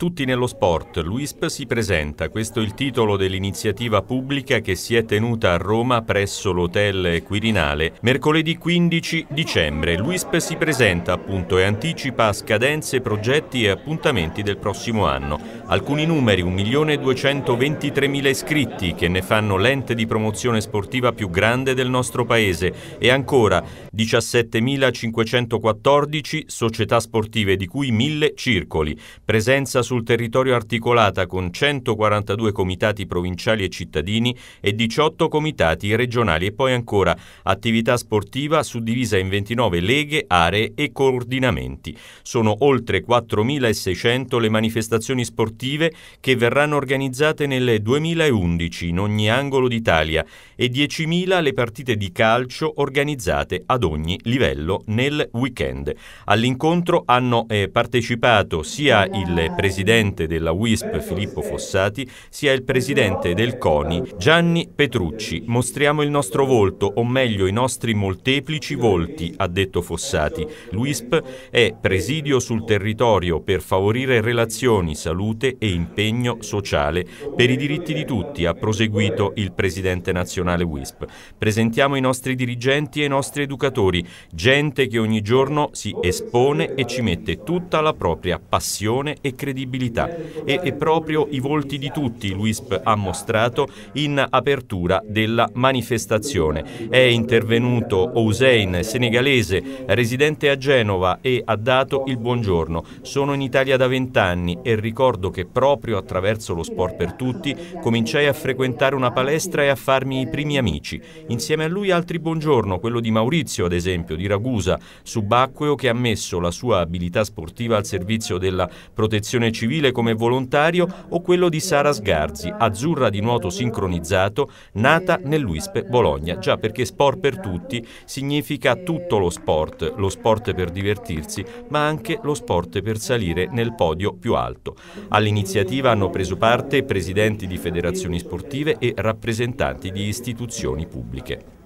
Tutti nello sport, l'UISP si presenta, questo è il titolo dell'iniziativa pubblica che si è tenuta a Roma presso l'Hotel Quirinale mercoledì 15 dicembre. L'UISP si presenta appunto e anticipa scadenze, progetti e appuntamenti del prossimo anno. Alcuni numeri, 1.223.000 iscritti che ne fanno l'ente di promozione sportiva più grande del nostro paese e ancora 17.514 società sportive di cui 1.000 circoli. Presenza su sul territorio articolata con 142 comitati provinciali e cittadini e 18 comitati regionali e poi ancora attività sportiva suddivisa in 29 leghe, aree e coordinamenti. Sono oltre 4.600 le manifestazioni sportive che verranno organizzate nel 2011 in ogni angolo d'Italia e 10.000 le partite di calcio organizzate ad ogni livello nel weekend. All'incontro hanno eh, partecipato sia il presidente presidente della WISP Filippo Fossati, sia il presidente del CONI Gianni Petrucci. Mostriamo il nostro volto, o meglio i nostri molteplici volti, ha detto Fossati. L'UISP è presidio sul territorio per favorire relazioni, salute e impegno sociale per i diritti di tutti, ha proseguito il presidente nazionale WISP. Presentiamo i nostri dirigenti e i nostri educatori, gente che ogni giorno si espone e ci mette tutta la propria passione e credibilità possibilità e, e proprio i volti di tutti l'UISP ha mostrato in apertura della manifestazione. È intervenuto Hussein, senegalese, residente a Genova e ha dato il buongiorno. Sono in Italia da vent'anni e ricordo che proprio attraverso lo sport per tutti cominciai a frequentare una palestra e a farmi i primi amici. Insieme a lui altri buongiorno, quello di Maurizio ad esempio, di Ragusa, subacqueo che ha messo la sua abilità sportiva al servizio della protezione civile civile come volontario o quello di Sara Sgarzi, azzurra di nuoto sincronizzato, nata nell'UISP Bologna, già perché sport per tutti significa tutto lo sport, lo sport per divertirsi, ma anche lo sport per salire nel podio più alto. All'iniziativa hanno preso parte presidenti di federazioni sportive e rappresentanti di istituzioni pubbliche.